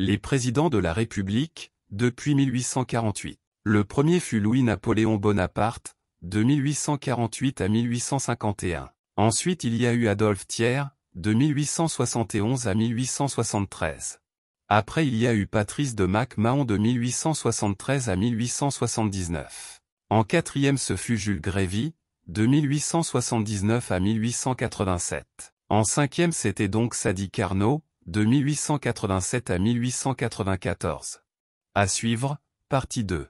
les présidents de la République, depuis 1848. Le premier fut Louis-Napoléon Bonaparte, de 1848 à 1851. Ensuite il y a eu Adolphe Thiers, de 1871 à 1873. Après il y a eu Patrice de mac de 1873 à 1879. En quatrième ce fut Jules Grévy, de 1879 à 1887. En cinquième c'était donc Sadi Carnot, de 1887 à 1894. À suivre, partie 2.